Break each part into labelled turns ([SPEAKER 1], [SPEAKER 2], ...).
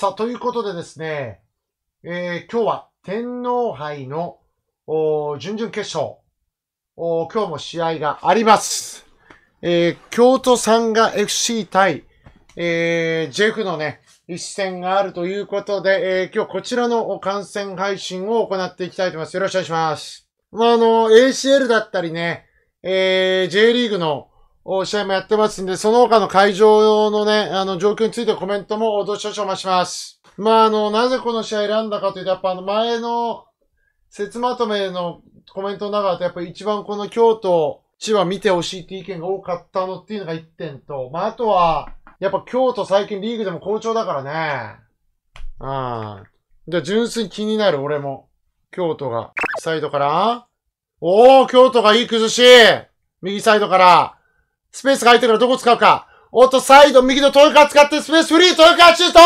[SPEAKER 1] さあ、ということでですね、えー、今日は天皇杯の準々決勝今日も試合があります。えー、京都さんが FC 対、えー、ェフのね、一戦があるということで、えー、今日こちらの観戦配信を行っていきたいと思います。よろしくお願いします。まあ、あの、ACL だったりね、えー、J リーグのお試合もやってますんで、その他の会場のね、あの、状況についてコメントもどうしようお待ちします。まあ、あの、なぜこの試合選んだかというと、やっぱあの、前の、説まとめのコメントの中で、やっぱり一番この京都、千葉見てほしいって意見が多かったのっていうのが一点と、まあ、あとは、やっぱ京都最近リーグでも好調だからね。うん。じゃあ純粋に気になる、俺も。京都が。サイドから。おー京都がいい崩し右サイドから。スペースが空いてるからどこ使うか。おっと、サイド、右の豊川使ってスペースフリー、豊川シュート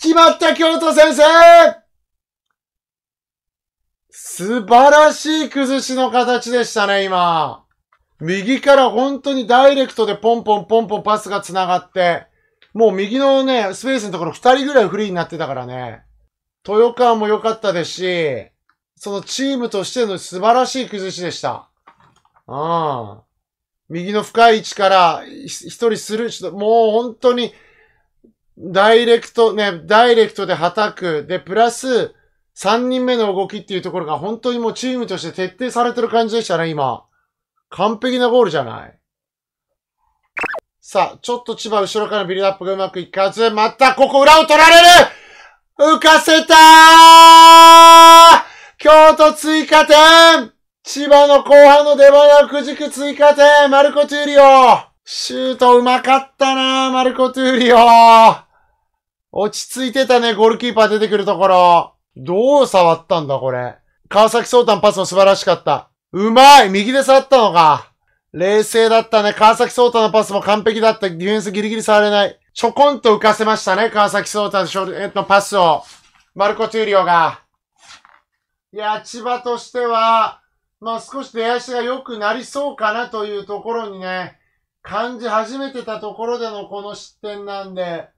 [SPEAKER 1] 決まった京都先生素晴らしい崩しの形でしたね、今。右から本当にダイレクトでポンポンポンポンパスが繋がって、もう右のね、スペースのところ二人ぐらいフリーになってたからね。豊川も良かったですし、そのチームとしての素晴らしい崩しでした。うん。右の深い位置から一人する、もう本当に、ダイレクト、ね、ダイレクトで叩く。で、プラス、3人目の動きっていうところが本当にもうチームとして徹底されてる感じでしたね、今。完璧なゴールじゃない。さあ、ちょっと千葉後ろからビルドアップがうまくいかず、またここ裏を取られる浮かせたー京都追加点千葉の後半の出番はくじく追加点マルコ・トゥーリオシュートうまかったなマルコ・トゥーリオ落ち着いてたね、ゴールキーパー出てくるところ。どう触ったんだ、これ。川崎総丹パスも素晴らしかった。うまい右で触ったのか。冷静だったね。川崎総丹のパスも完璧だった。ディフェンスギリギリ触れない。ちょこんと浮かせましたね。川崎総丹のパスを。マルコ・トゥーリオが。いや、千葉としては、まあ少し出足が良くなりそうかなというところにね、感じ始めてたところでのこの失点なんで、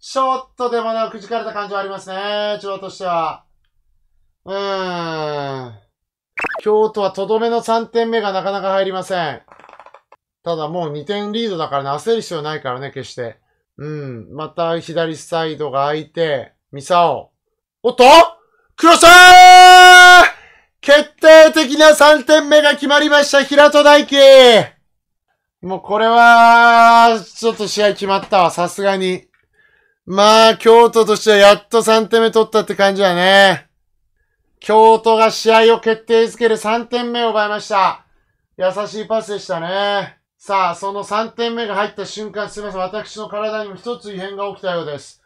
[SPEAKER 1] ちょっとでもな、くじかれた感じはありますね、千葉としては。うーん。京都はとどめの3点目がなかなか入りません。ただもう2点リードだからね、焦る必要ないからね、決して。うん。また左サイドが空いて、ミサオ。おっとクロスー定的な3点目が決まりました、平戸大輝もうこれは、ちょっと試合決まったわ、さすがに。まあ、京都としてはやっと3点目取ったって感じだね。京都が試合を決定づける3点目を奪いました。優しいパスでしたね。さあ、その3点目が入った瞬間、すみません。私の体にも一つ異変が起きたようです。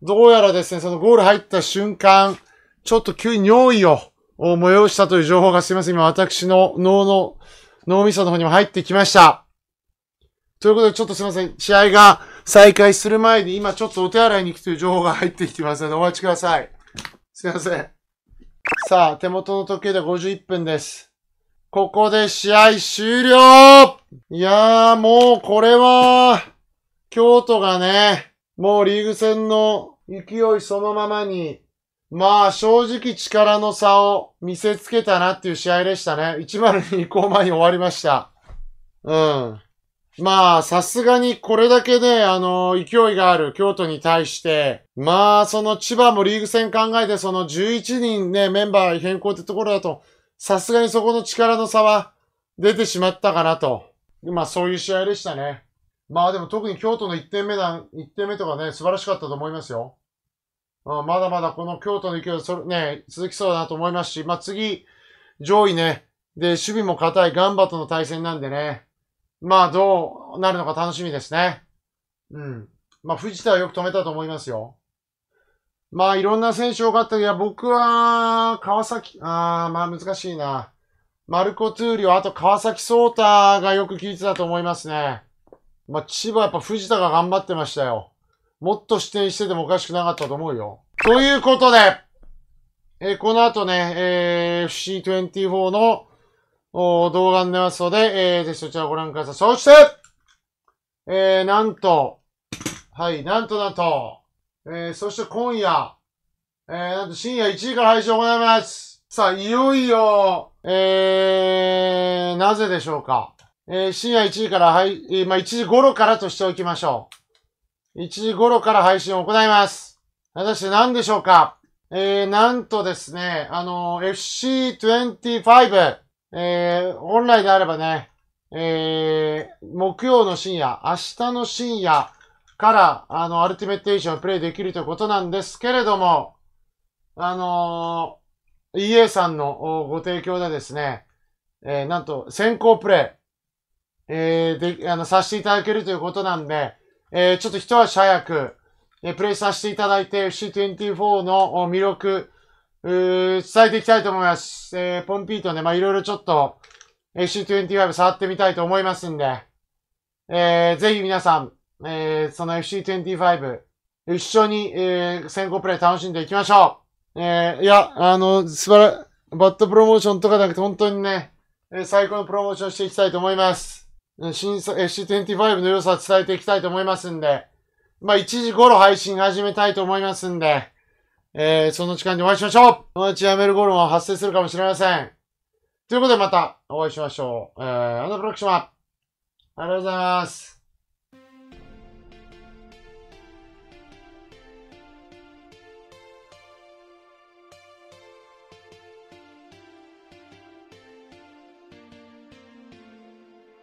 [SPEAKER 1] どうやらですね、そのゴール入った瞬間、ちょっと急に尿意をを催したという情報がすいません。今私の脳の、脳みその方にも入ってきました。ということで、ちょっとすいません。試合が再開する前に、今ちょっとお手洗いに行くという情報が入ってきてますので、お待ちください。すいません。さあ、手元の時計で51分です。ここで試合終了いやー、もうこれは、京都がね、もうリーグ戦の勢いそのままにまあ、正直力の差を見せつけたなっていう試合でしたね。102以降前に終わりました。うん。まあ、さすがにこれだけで、あの、勢いがある京都に対して、まあ、その千葉もリーグ戦考えて、その11人ね、メンバー変更ってところだと、さすがにそこの力の差は出てしまったかなと。まあ、そういう試合でしたね。まあ、でも特に京都の1点目だ、1点目とかね、素晴らしかったと思いますよ。まだまだこの京都の勢い、それね、続きそうだなと思いますし、まあ、次、上位ね、で、守備も硬いガンバとの対戦なんでね、まあ、どうなるのか楽しみですね。うん。まあ、藤田はよく止めたと思いますよ。まあ、いろんな選手多かったけど、僕は、川崎、ああ、まあ、難しいな。マルコ・トゥーリオ、あと川崎ー太がよく聞いてたと思いますね。まあ、千葉やっぱ藤田が頑張ってましたよ。もっと視点しててもおかしくなかったと思うよ。ということで、えー、この後ね、えー、FC24 のお動画になりますので、えー、ぜひそちらをご覧ください。そして、えー、なんと、はい、なんとなんと、えー、そして今夜、えー、なんと深夜1時から配信を行います。さあ、いよいよ、えー、なぜでしょうか。えー、深夜1時から、はい、まあ、1時頃からとしておきましょう。1時頃から配信を行います。果たして何でしょうかえー、なんとですね、あのー、FC25、えー、本来であればね、えー、木曜の深夜、明日の深夜から、あの、アルティメットエーションをプレイできるということなんですけれども、あのー、EA さんのご提供でですね、えー、なんと先行プレイ、えー、で、あの、させていただけるということなんで、えー、ちょっと一足早く、えプレイさせていただいて FC24 の魅力、伝えていきたいと思います。えー、ポンピートね、ま、いろいろちょっと FC25 触ってみたいと思いますんで、えー、ぜひ皆さん、えー、その FC25、一緒に、えー、先行プレイ楽しんでいきましょう。えー、いや、あの、素晴ら、バッドプロモーションとかじゃなくて、本当にね、最高のプロモーションしていきたいと思います。新作、SC25 の良さを伝えていきたいと思いますんで、まあ、1時頃配信始めたいと思いますんで、えー、その時間にお会いしましょうおのうちやめる頃も発生するかもしれません。ということでまたお会いしましょう。えー、あのプロクシマ、ありがとうございます。